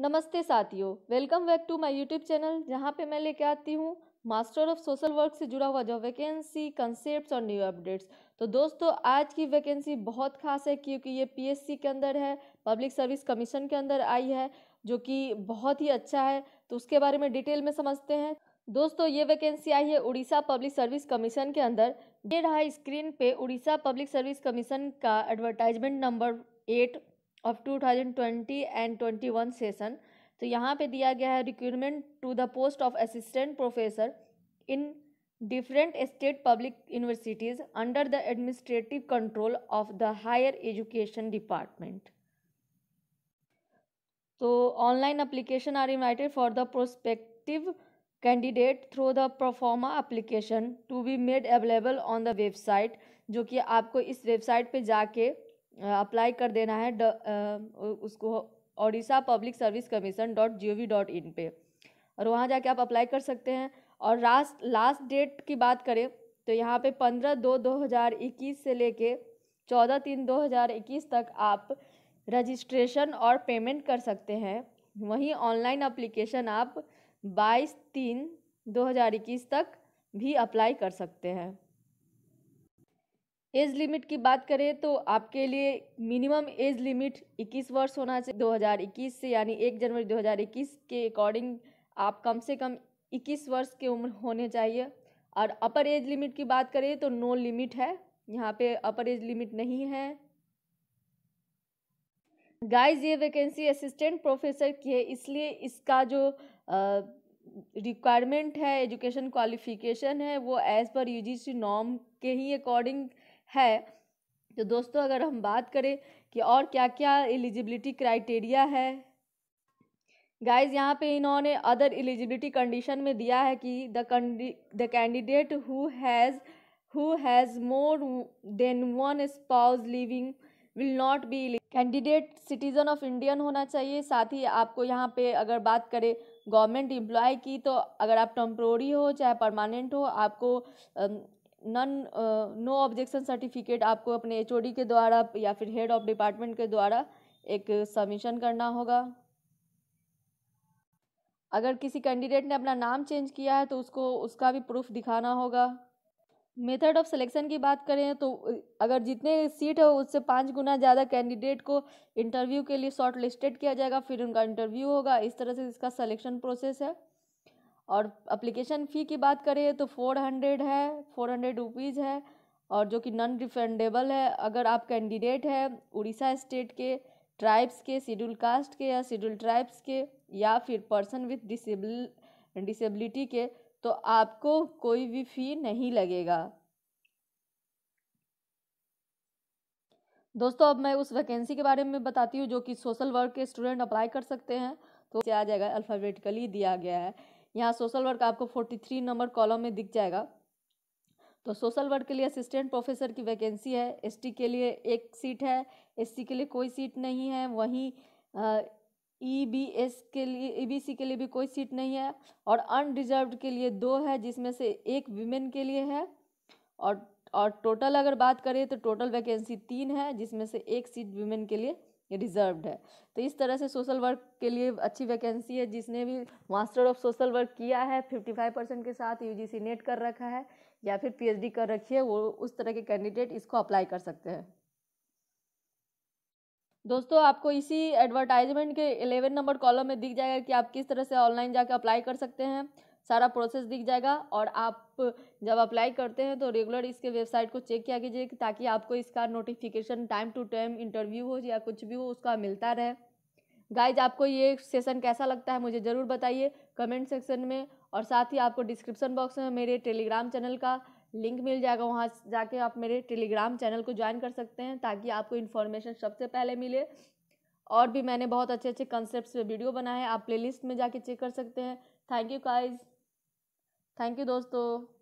नमस्ते साथियों welcome back to my YouTube channel जहां पे मैं लेके आती हूं मास्टर ऑफ सोशल वर्क से जुड़ा हुआ जो वैकेंसी कंसेप्ट और न्यू अपडेट्स तो दोस्तों आज की वैकेंसी बहुत खास है क्योंकि ये पीएससी के अंदर है पब्लिक सर्विस कमीशन के अंदर आई है जो कि बहुत ही अच्छा है तो उसके बारे में डिटेल में समझते हैं दोस्तों ये वैकेंसी आई है उड़ीसा पब्लिक सर्विस कमीशन के अंदर ये रहा स्क्रीन पे उड़ीसा पब्लिक सर्विस कमीशन का advertisement number eight of two thousand twenty and twenty one session तो यहाँ पे दिया गया है recruitment to the post of assistant professor in different state public universities under the administrative control of the higher education department तो online application are invited for the prospective candidate through the proforma application to be made available on the website जो कि आपको इस website पे जाके apply कर देना है उसको Odisha public service commission dot G O V dot in पर और वहाँ जाके आप अप्लाई कर सकते हैं और लास्ट लास्ट डेट की बात करें तो यहाँ पे पंद्रह दो दो हज़ार इक्कीस से लेके चौदह तीन दो हज़ार इक्कीस तक आप रजिस्ट्रेशन और पेमेंट कर सकते हैं वहीं ऑनलाइन अप्लीकेशन आप बाईस तीन दो हज़ार इक्कीस तक भी अप्लाई कर सकते हैं एज लिमिट की बात करें तो आपके लिए मिनिमम एज लिमिट 21 वर्ष होना चाहिए 2021 से यानी 1 जनवरी 2021 के अकॉर्डिंग आप कम से कम 21 वर्ष के उम्र होने चाहिए और अपर एज लिमिट की बात करें तो नो लिमिट है यहाँ पे अपर एज लिमिट नहीं है गाइस ये वैकेंसी असिस्टेंट प्रोफेसर की है इसलिए इसका जो रिक्वायरमेंट है एजुकेशन क्वालिफिकेशन है वो एज़ पर यू नॉर्म के ही अकॉर्डिंग है तो दोस्तों अगर हम बात करें कि और क्या क्या एलिजिबिलिटी क्राइटेरिया है गाइज यहाँ पे इन्होंने अदर एलिजिबिलिटी कंडीशन में दिया है कि the the candidate who has who has more than one spouse living will not be candidate citizen of Indian होना चाहिए साथ ही आपको यहाँ पे अगर बात करें गवर्नमेंट एम्प्लॉय की तो अगर आप टम्प्रोरी हो चाहे परमानेंट हो आपको नन नो ऑब्जेक्शन सर्टिफिकेट आपको अपने एच के द्वारा या फिर हेड ऑफ डिपार्टमेंट के द्वारा एक सबमिशन करना होगा अगर किसी कैंडिडेट ने अपना नाम चेंज किया है तो उसको उसका भी प्रूफ दिखाना होगा मेथड ऑफ सिलेक्शन की बात करें तो अगर जितने सीट है उससे पाँच गुना ज़्यादा कैंडिडेट को इंटरव्यू के लिए शॉर्ट लिस्टेड किया जाएगा फिर उनका इंटरव्यू होगा इस तरह से इसका सलेक्शन प्रोसेस है और अप्लीकेशन फ़ी की बात करें तो फ़ोर हंड्रेड है फ़ोर हंड्रेड रुपीज़ है और जो कि नॉन रिफंडेबल है अगर आप कैंडिडेट है उड़ीसा स्टेट के ट्राइब्स के शेड्यूल कास्ट के या शेड्यूल ट्राइब्स के या फिर पर्सन विथ डिसेबल डिसेबिलिटी के तो आपको कोई भी फ़ी नहीं लगेगा दोस्तों अब मैं उस वैकेंसी के बारे में बताती हूँ जो कि सोशल वर्क के स्टूडेंट अप्लाई कर सकते हैं तो आ जाएगा अल्फ़ाबेटिकली दिया गया है यहाँ सोशल वर्क आपको फोर्टी थ्री नंबर कॉलम में दिख जाएगा तो सोशल वर्क के लिए असिस्टेंट प्रोफेसर की वैकेंसी है एसटी के लिए एक सीट है एससी के लिए कोई सीट नहीं है वहीं ई बी एस के लिए ई बी सी के लिए भी कोई सीट नहीं है और अनरिजर्व के लिए दो है जिसमें से एक वीमेन के लिए है और और टोटल अगर बात करें तो टोटल वैकेंसी तीन है जिसमें से एक सीट वीमेन के लिए रिजर्व है तो इस तरह से सोशल वर्क के लिए अच्छी वैकेंसी है जिसने भी मास्टर ऑफ सोशल वर्क किया है फिफ्टी फाइव परसेंट के साथ यूजीसी नेट कर रखा है या फिर पी एच डी कर रखी है वो उस तरह के कैंडिडेट इसको अप्लाई कर सकते हैं दोस्तों आपको इसी एडवर्टाइजमेंट के इलेवन नंबर कॉलम में दिख जाएगा कि आप किस तरह से ऑनलाइन जाकर अप्लाई कर सकते हैं सारा प्रोसेस दिख जाएगा और आप जब अप्लाई करते हैं तो रेगुलर इसके वेबसाइट को चेक किया कीजिए ताकि आपको इसका notification time to time interview हो या कुछ भी हो उसका मिलता रहे गाइज आपको ये सेशन कैसा लगता है मुझे ज़रूर बताइए कमेंट सेक्शन में और साथ ही आपको डिस्क्रिप्शन बॉक्स में मेरे टेलीग्राम चैनल का लिंक मिल जाएगा वहाँ जाके आप मेरे टेलीग्राम चैनल को ज्वाइन कर सकते हैं ताकि आपको इन्फॉर्मेशन सबसे पहले मिले और भी मैंने बहुत अच्छे अच्छे कंसेप्ट पे वीडियो बनाए हैं आप प्लेलिस्ट में जाके चेक कर सकते हैं thank you guys thank you दोस्तों